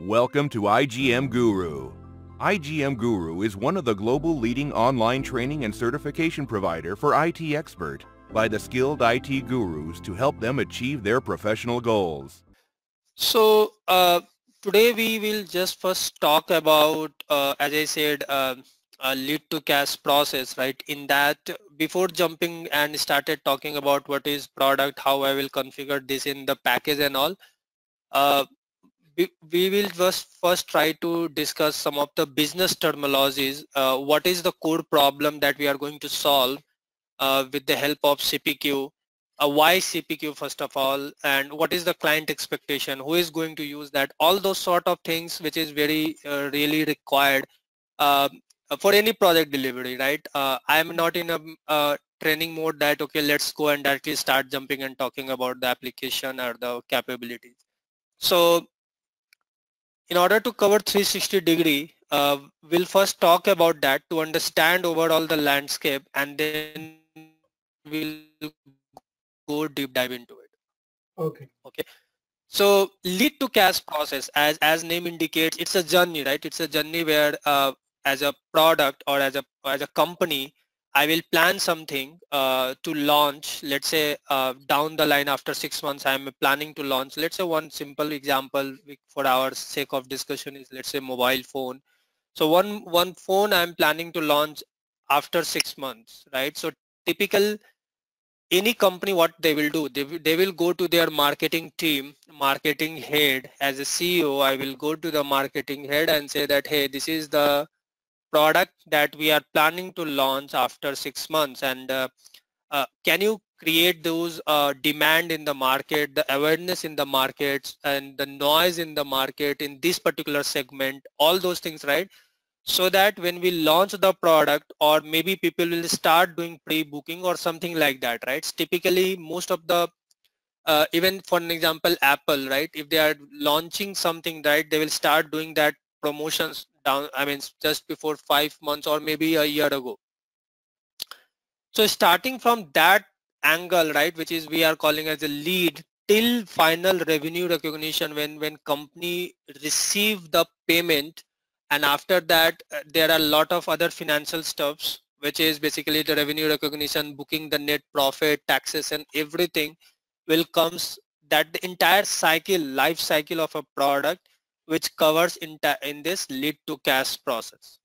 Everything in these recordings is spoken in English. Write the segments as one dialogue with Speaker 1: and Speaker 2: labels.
Speaker 1: Welcome to IGM Guru. IGM Guru is one of the global leading online training and certification provider for IT expert by the skilled IT gurus to help them achieve their professional goals. So uh, today we will just first talk about, uh, as I said, uh, lead to cash process, right? In that, before jumping and started talking about what is product, how I will configure this in the package and all, uh, we will first, first try to discuss some of the business terminologies. Uh, what is the core problem that we are going to solve uh, with the help of CPQ? Uh, why CPQ first of all? And what is the client expectation? Who is going to use that? All those sort of things which is very uh, really required um, for any project delivery, right? Uh, I am not in a uh, training mode that, okay, let's go and directly start jumping and talking about the application or the capabilities. So in order to cover 360 degree, uh, we'll first talk about that to understand overall the landscape and then we'll go deep dive into it. Okay. Okay. So lead to cash process as, as name indicates, it's a journey, right? It's a journey where uh, as a product or as a, as a company, I will plan something uh, to launch, let's say uh, down the line after six months, I'm planning to launch, let's say one simple example for our sake of discussion is let's say mobile phone. So one, one phone I'm planning to launch after six months, right? So typical, any company, what they will do, they, they will go to their marketing team, marketing head. As a CEO, I will go to the marketing head and say that, hey, this is the product that we are planning to launch after six months and uh, uh, can you create those uh, demand in the market, the awareness in the markets and the noise in the market in this particular segment, all those things, right? So that when we launch the product or maybe people will start doing pre-booking or something like that, right? It's typically most of the, uh, even for an example, Apple, right? If they are launching something, right, they will start doing that promotions down I mean just before five months or maybe a year ago so starting from that angle right which is we are calling as a lead till final revenue recognition when when company receive the payment and after that uh, there are a lot of other financial stuffs which is basically the revenue recognition booking the net profit taxes and everything will comes that the entire cycle life cycle of a product which covers in, in this lead to cash process.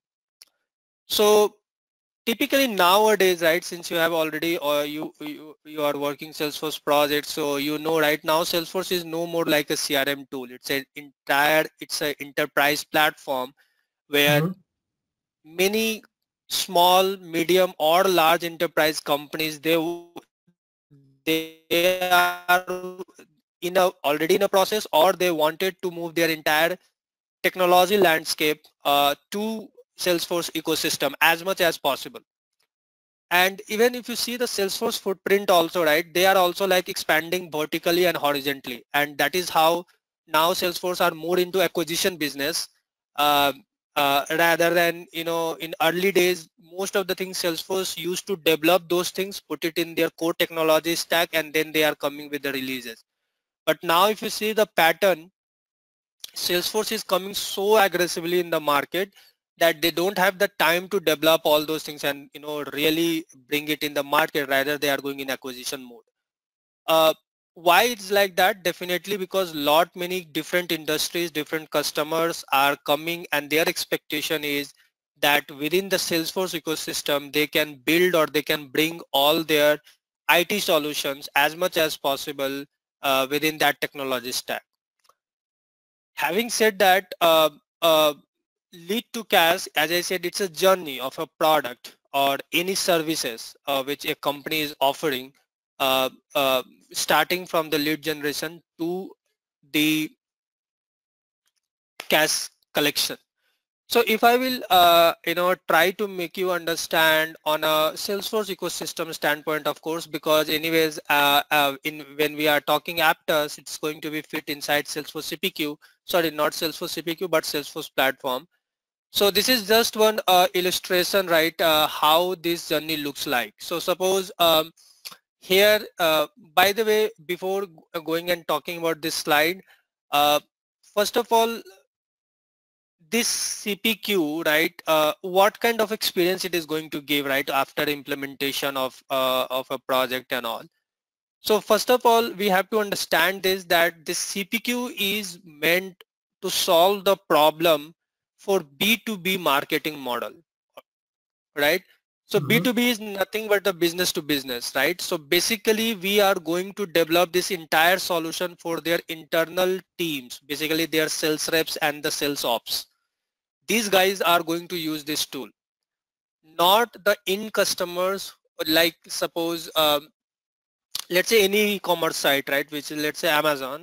Speaker 1: So typically nowadays, right, since you have already or you, you, you are working Salesforce project, so you know right now Salesforce is no more like a CRM tool. It's an entire, it's an enterprise platform where mm -hmm. many small, medium or large enterprise companies, they, they are in a already in a process or they wanted to move their entire technology landscape uh, to Salesforce ecosystem as much as possible. And even if you see the Salesforce footprint also, right, they are also like expanding vertically and horizontally. And that is how now Salesforce are more into acquisition business uh, uh, rather than, you know, in early days, most of the things Salesforce used to develop those things, put it in their core technology stack, and then they are coming with the releases. But now if you see the pattern, Salesforce is coming so aggressively in the market that they don't have the time to develop all those things and you know really bring it in the market rather they are going in acquisition mode uh, why it's like that definitely because lot many different industries different customers are coming and their expectation is that within the salesforce ecosystem they can build or they can bring all their it solutions as much as possible uh, within that technology stack. Having said that, uh, uh, lead to cash, as I said, it's a journey of a product or any services uh, which a company is offering, uh, starting from the lead generation to the cash collection. So if I will, uh, you know, try to make you understand on a Salesforce ecosystem standpoint, of course, because anyways, uh, uh, in when we are talking Aptus, it's going to be fit inside Salesforce CPQ. Sorry, not Salesforce CPQ, but Salesforce platform. So this is just one uh, illustration, right? Uh, how this journey looks like. So suppose um, here, uh, by the way, before going and talking about this slide, first of all, this CPQ, right, uh, what kind of experience it is going to give, right, after implementation of, uh, of a project and all. So first of all, we have to understand this, that this CPQ is meant to solve the problem for B2B marketing model, right? So mm -hmm. B2B is nothing but the business to business, right? So basically we are going to develop this entire solution for their internal teams, basically their sales reps and the sales ops, these guys are going to use this tool not the in customers like suppose um, let's say any e-commerce site right which is let's say amazon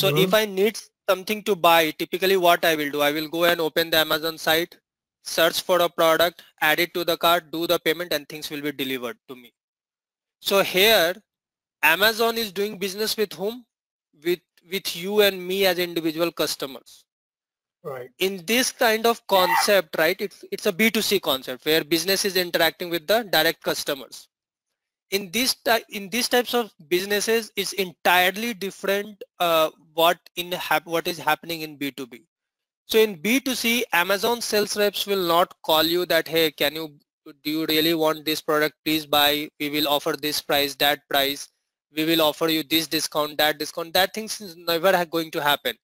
Speaker 1: so mm -hmm. if i need something to buy typically what i will do i will go and open the amazon site search for a product add it to the cart do the payment and things will be delivered to me so here amazon is doing business with whom with with you and me as individual customers Right. In this kind of concept, right, it's, it's a B2C concept where business is interacting with the direct customers. In, this in these types of businesses, it's entirely different uh, what, in what is happening in B2B. So in B2C, Amazon sales reps will not call you that, hey, can you, do you really want this product? Please buy. We will offer this price, that price. We will offer you this discount, that discount. That things is never going to happen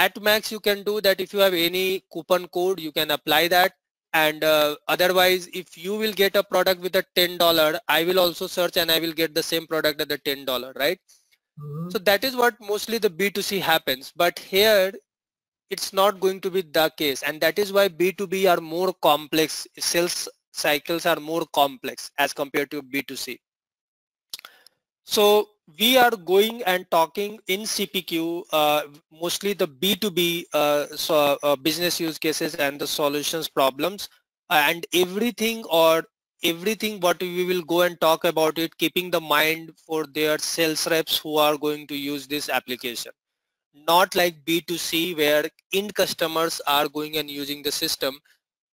Speaker 1: at max you can do that if you have any coupon code you can apply that and uh, otherwise if you will get a product with a $10 I will also search and I will get the same product at the $10 right mm -hmm. so that is what mostly the B2C happens but here it's not going to be the case and that is why B2B are more complex sales cycles are more complex as compared to B2C so we are going and talking in CPQ uh, mostly the B2B uh, so, uh, business use cases and the solutions problems and everything or everything what we will go and talk about it keeping the mind for their sales reps who are going to use this application not like B2C where end customers are going and using the system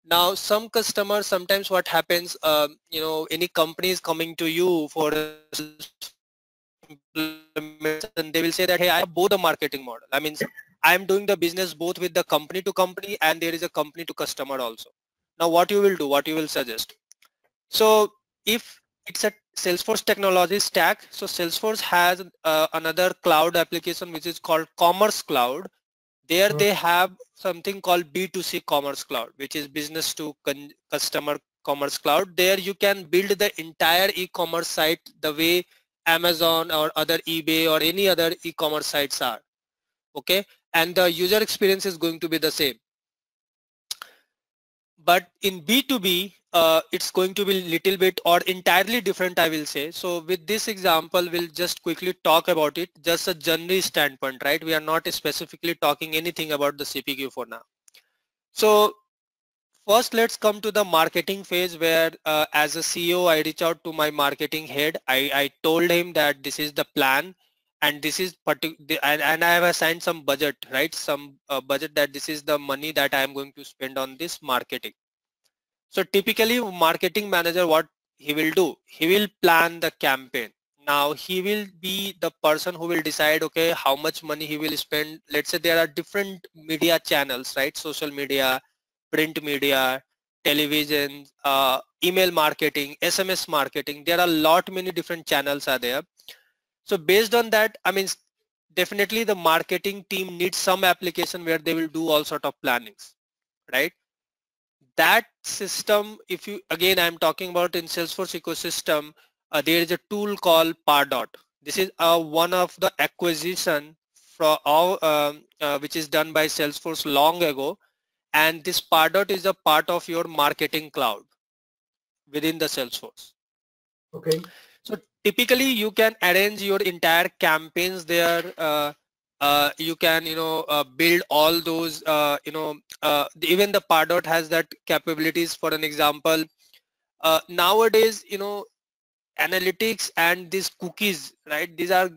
Speaker 1: now some customers sometimes what happens um, you know any company is coming to you for and they will say that, hey, I have both the marketing model. I mean, I'm doing the business both with the company to company and there is a company to customer also. Now what you will do, what you will suggest. So if it's a Salesforce technology stack, so Salesforce has uh, another cloud application which is called Commerce Cloud. There hmm. they have something called B2C Commerce Cloud, which is business to customer commerce cloud. There you can build the entire e-commerce site the way Amazon or other eBay or any other e-commerce sites are. Okay, and the user experience is going to be the same. But in B2B, uh, it's going to be little bit or entirely different, I will say. So with this example, we'll just quickly talk about it, just a general standpoint, right? We are not specifically talking anything about the CPQ for now. So First, let's come to the marketing phase where uh, as a CEO, I reach out to my marketing head. I, I told him that this is the plan and this is particular and, and, I have assigned some budget, right? Some uh, budget that this is the money that I am going to spend on this marketing. So typically marketing manager, what he will do, he will plan the campaign. Now he will be the person who will decide, okay, how much money he will spend. Let's say there are different media channels, right? Social media, print media, television, uh, email marketing, SMS marketing. There are a lot many different channels are there. So based on that, I mean, definitely the marketing team needs some application where they will do all sort of plannings, right? That system, if you, again, I'm talking about in Salesforce ecosystem, uh, there is a tool called Pardot. This is uh, one of the acquisition for all, uh, um, uh, which is done by Salesforce long ago and this Pardot is a part of your marketing cloud within the Salesforce. Okay. So typically you can arrange your entire campaigns there. Uh, uh, you can, you know, uh, build all those, uh, you know, uh, even the Pardot has that capabilities for an example. Uh, nowadays, you know, analytics and these cookies, right? These are,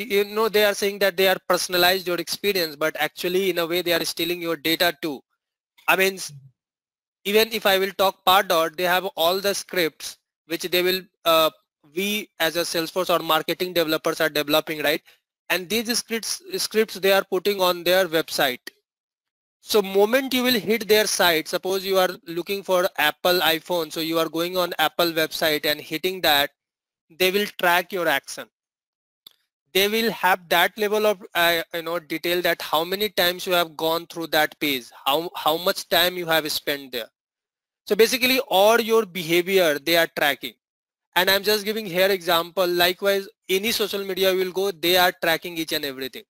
Speaker 1: you know, they are saying that they are personalized your experience, but actually in a way they are stealing your data too. I mean, even if I will talk Pardot, they have all the scripts which they will, uh, we as a Salesforce or marketing developers are developing, right? And these scripts, scripts they are putting on their website. So moment you will hit their site, suppose you are looking for Apple iPhone, so you are going on Apple website and hitting that, they will track your action they will have that level of uh, you know detail that how many times you have gone through that page, how how much time you have spent there. So basically, all your behavior they are tracking. And I'm just giving here example. Likewise, any social media will go, they are tracking each and everything.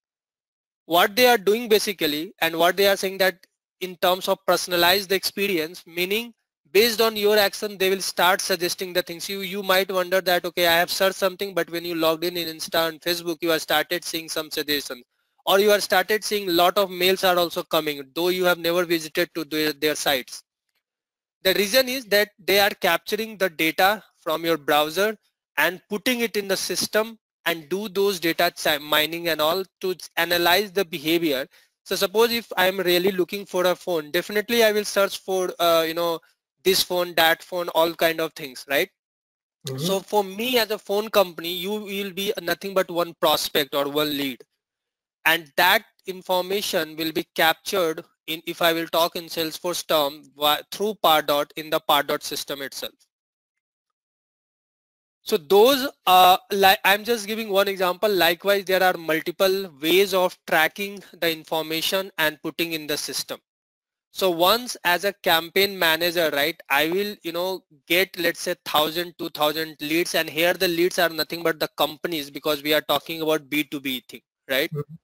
Speaker 1: What they are doing basically, and what they are saying that in terms of personalized experience, meaning based on your action they will start suggesting the things you you might wonder that okay I have searched something but when you logged in in Insta and Facebook you have started seeing some suggestions or you have started seeing lot of mails are also coming though you have never visited to their, their sites. The reason is that they are capturing the data from your browser and putting it in the system and do those data mining and all to analyze the behavior. So suppose if I'm really looking for a phone, definitely I will search for, uh, you know, this phone, that phone, all kind of things, right? Mm -hmm. So mm-hmm. for me as a phone company, you will be nothing but one prospect or one lead. And that information will be captured in, if I will talk in Salesforce term, through Pardot in the Pardot system itself. So those, are, like I'm just giving one example. Likewise, there are multiple ways of tracking the information and putting in the system. So once as a campaign manager, right, I will, you know, get, let's say 1000, 2000 leads and here the leads are nothing but the companies because we are talking about B2B thing, right? Mm -hmm.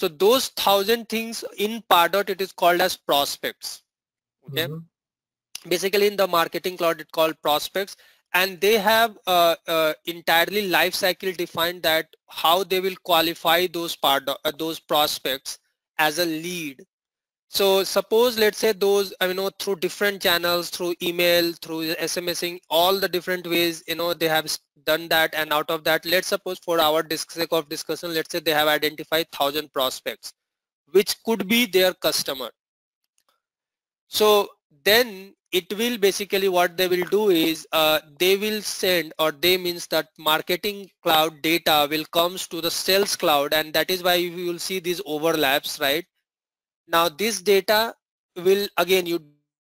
Speaker 1: So those thousand things in Pardot, it is called as prospects. Okay. Mm -hmm. Basically in the marketing cloud, it's called prospects and they have uh, uh, entirely life cycle defined that how they will qualify those Pardot, uh, those prospects as a lead so suppose let's say those I mean, through different channels, through email, through SMSing, all the different ways you know they have done that, and out of that, let's suppose for our sake of discussion, let's say they have identified thousand prospects, which could be their customer. So then it will basically what they will do is uh, they will send or they means that marketing cloud data will comes to the sales cloud and that is why you will see these overlaps right now this data will again you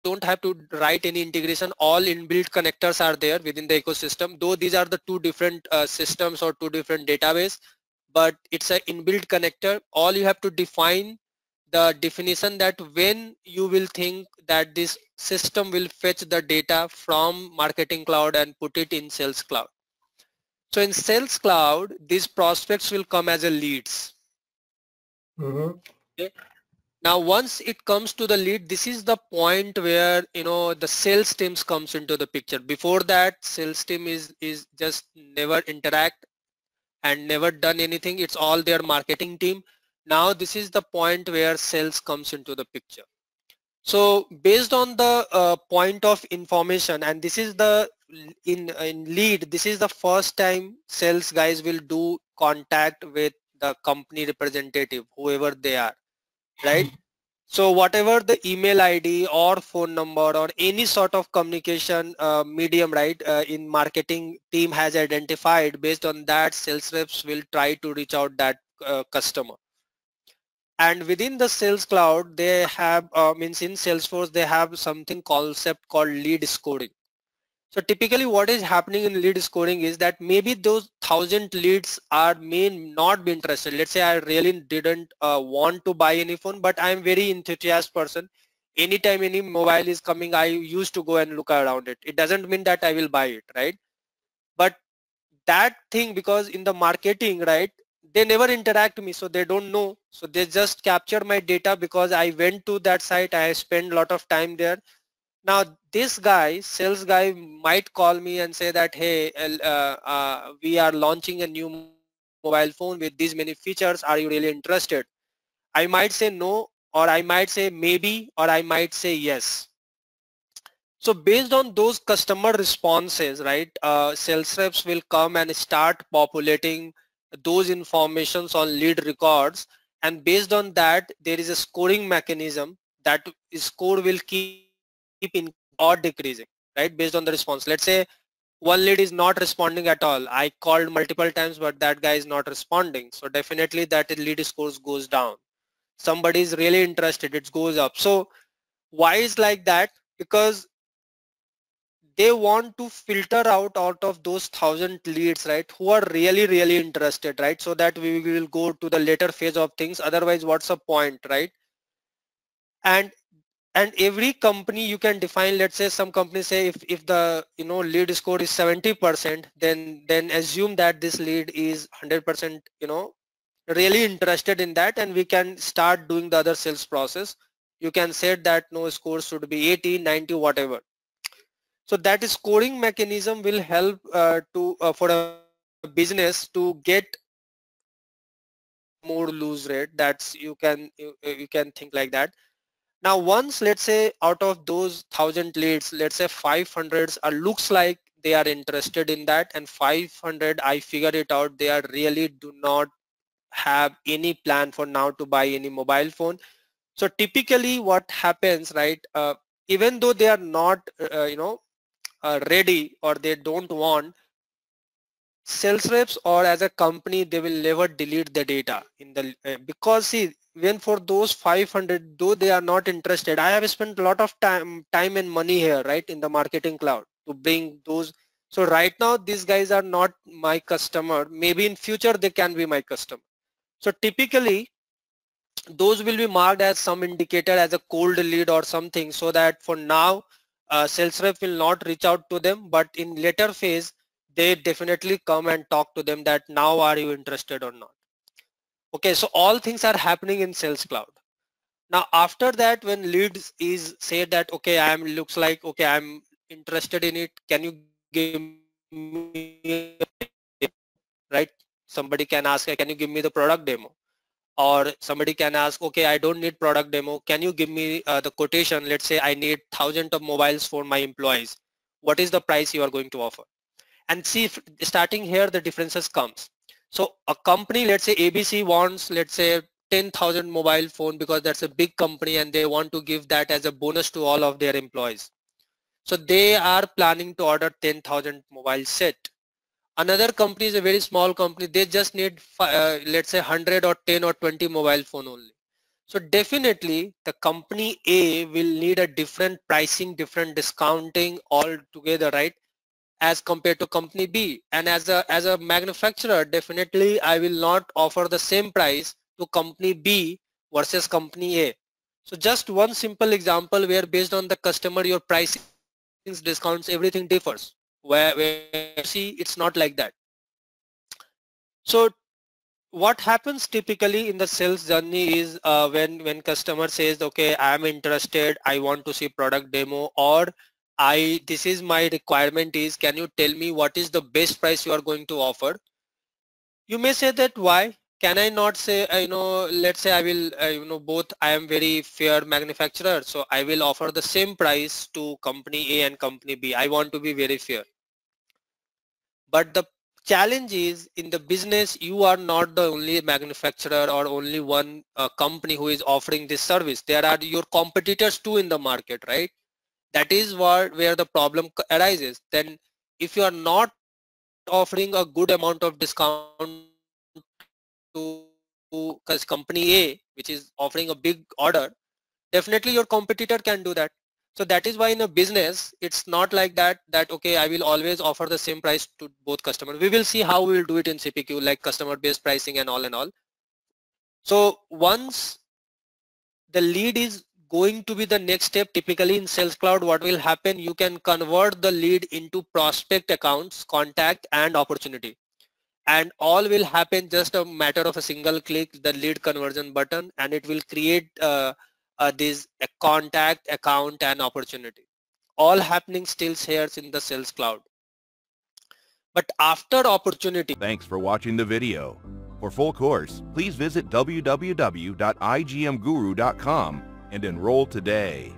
Speaker 1: don't have to write any integration all inbuilt connectors are there within the ecosystem though these are the two different uh, systems or two different database but it's an inbuilt connector all you have to define the definition that when you will think that this system will fetch the data from marketing cloud and put it in sales cloud so in sales cloud these prospects will come as a leads mm -hmm. okay? now once it comes to the lead this is the point where you know the sales teams comes into the picture before that sales team is is just never interact and never done anything it's all their marketing team now this is the point where sales comes into the picture so based on the uh, point of information and this is the in, in lead this is the first time sales guys will do contact with the company representative whoever they are right? So whatever the email ID or phone number or any sort of communication uh, medium, right, uh, in marketing team has identified based on that sales reps will try to reach out that uh, customer. And within the sales cloud, they have, uh, means in Salesforce, they have something concept called lead scoring. So typically what is happening in lead scoring is that maybe those thousand leads are may not be interested. Let's say I really didn't uh, want to buy any phone, but I'm very enthusiastic person. Anytime any mobile is coming, I used to go and look around it. It doesn't mean that I will buy it, right? But that thing, because in the marketing, right, they never interact me, so they don't know. So they just capture my data because I went to that site, I spent a lot of time there now this guy, sales guy might call me and say that, hey, uh, uh, we are launching a new mobile phone with these many features. Are you really interested? I might say no, or I might say maybe, or I might say yes. So based on those customer responses, right, uh, sales reps will come and start populating those informations on lead records. And based on that, there is a scoring mechanism that score will keep keep in or decreasing, right? Based on the response. Let's say one lead is not responding at all. I called multiple times, but that guy is not responding. So definitely that lead scores goes down. Somebody is really interested, it goes up. So why is like that? Because they want to filter out out of those thousand leads, right? Who are really, really interested, right? So that we will go to the later phase of things. Otherwise, what's the point, right? And and every company you can define let's say some companies say if, if the you know lead score is 70% then then assume that this lead is 100% you know really interested in that and we can start doing the other sales process you can set that no score should be 80 90 whatever so that scoring mechanism will help uh, to uh, for a business to get more lose rate that's you can you, you can think like that now once let's say out of those thousand leads, let's say 500 are looks like they are interested in that and 500 I figure it out they are really do not have any plan for now to buy any mobile phone. So typically what happens right uh, even though they are not uh, you know uh, ready or they don't want sales reps or as a company they will never delete the data in the uh, because see when for those 500 though they are not interested i have spent a lot of time time and money here right in the marketing cloud to bring those so right now these guys are not my customer maybe in future they can be my customer so typically those will be marked as some indicator as a cold lead or something so that for now uh, sales rep will not reach out to them but in later phase they definitely come and talk to them that now are you interested or not. Okay, so all things are happening in Sales Cloud. Now after that when leads is say that okay I am looks like okay I'm interested in it can you give me right somebody can ask can you give me the product demo or somebody can ask okay I don't need product demo can you give me uh, the quotation let's say I need thousand of mobiles for my employees what is the price you are going to offer and see starting here the differences comes so a company let's say abc wants let's say 10000 mobile phone because that's a big company and they want to give that as a bonus to all of their employees so they are planning to order 10000 mobile set another company is a very small company they just need uh, let's say 100 or 10 or 20 mobile phone only so definitely the company A will need a different pricing, different discounting all together, right? as compared to company B and as a as a manufacturer definitely I will not offer the same price to company B versus company A. So just one simple example where based on the customer your pricing discounts everything differs where, where see it's not like that. So what happens typically in the sales journey is uh, when when customer says okay I'm interested I want to see product demo or I this is my requirement is can you tell me what is the best price you are going to offer you may say that why can I not say uh, you know let's say I will uh, you know both I am very fair manufacturer so I will offer the same price to company A and company B I want to be very fair but the challenge is in the business you are not the only manufacturer or only one uh, company who is offering this service there are your competitors too in the market right that is what where the problem arises then if you are not offering a good amount of discount to because company A which is offering a big order definitely your competitor can do that so that is why in a business it's not like that that okay I will always offer the same price to both customers we will see how we will do it in CPQ like customer based pricing and all and all so once the lead is going to be the next step typically in sales cloud what will happen you can convert the lead into prospect accounts contact and opportunity and all will happen just a matter of a single click the lead conversion button and it will create uh, uh, this contact account and opportunity all happening still shares in the sales cloud but after opportunity thanks for watching the video for full course please visit www.igmguru.com and enroll today.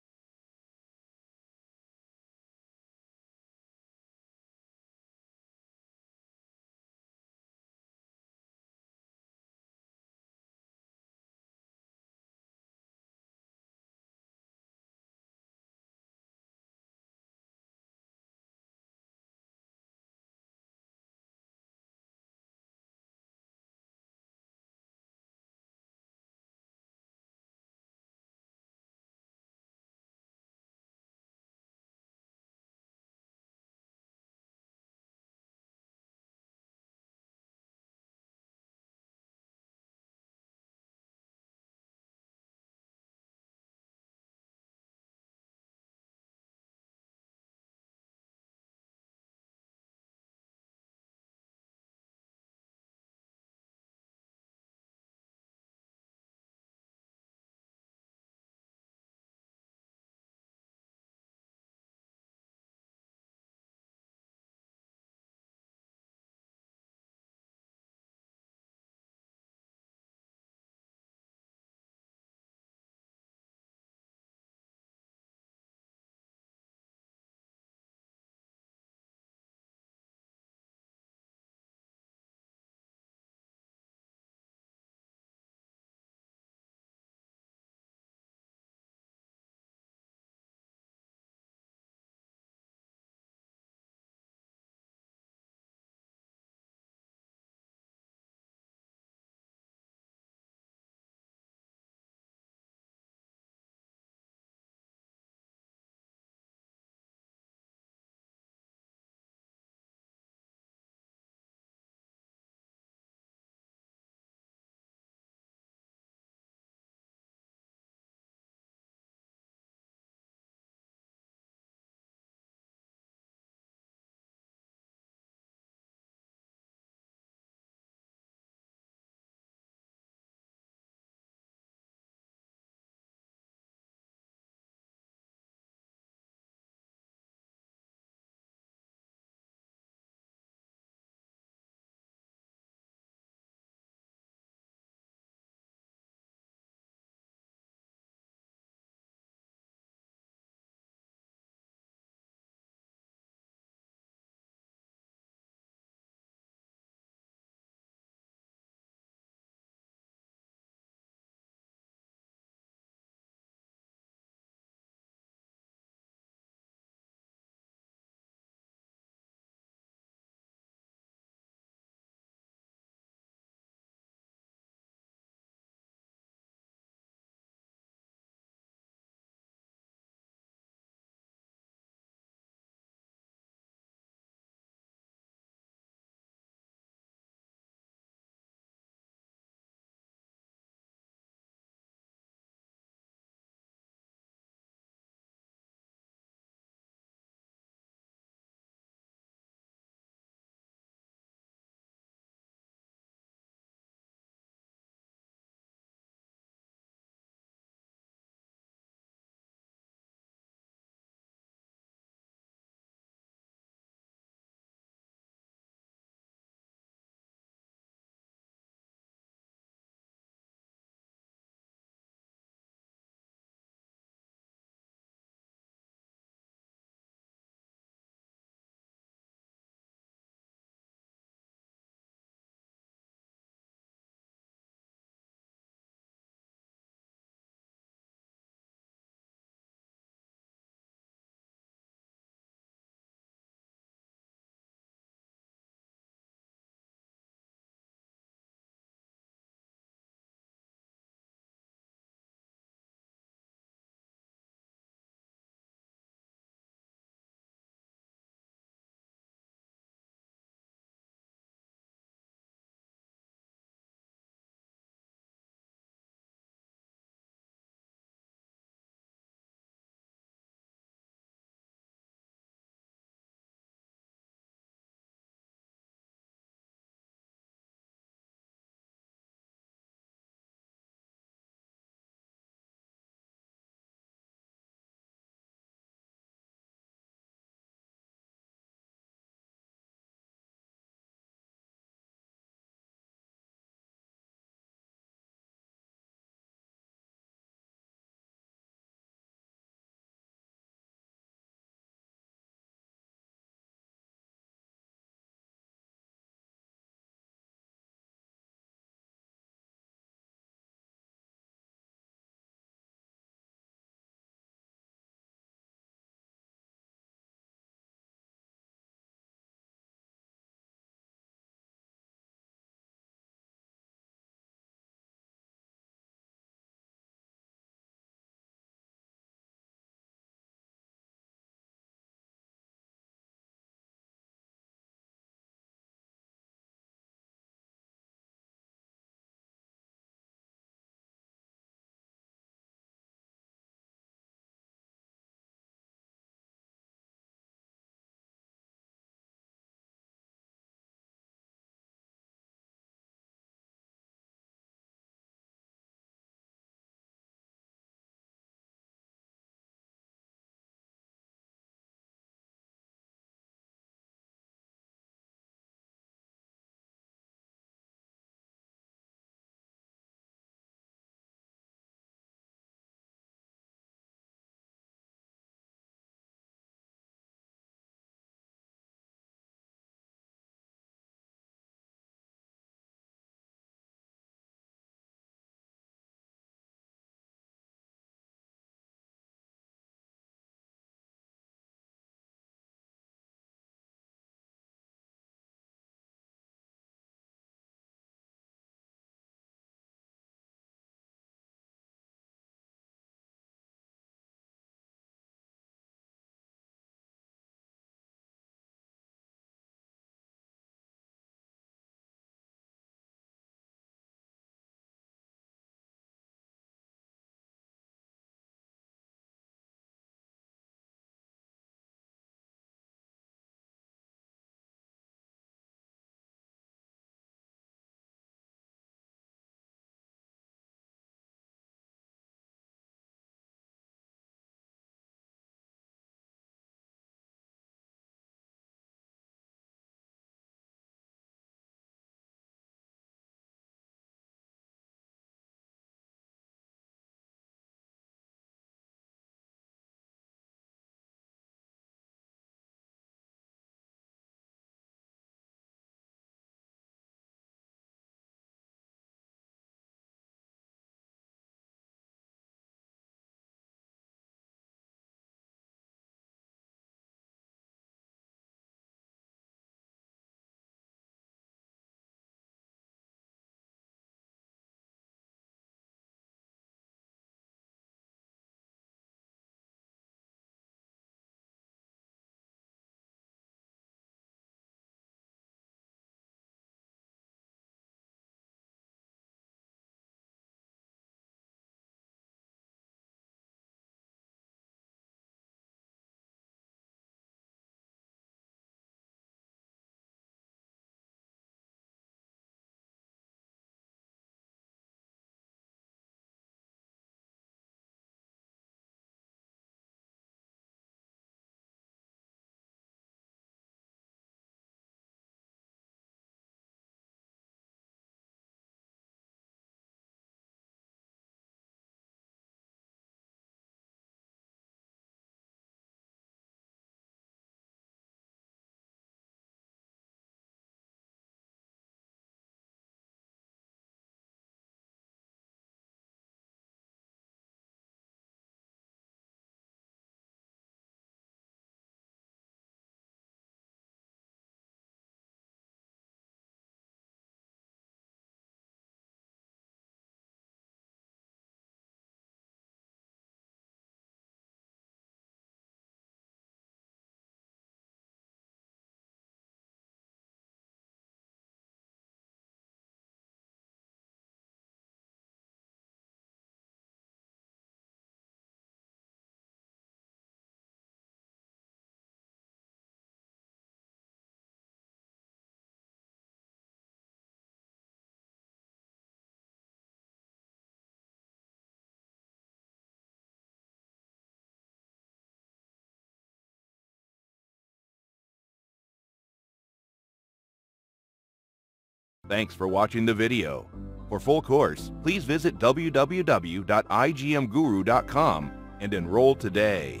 Speaker 1: Thanks for watching the video. For full course, please visit www.igmguru.com and enroll today.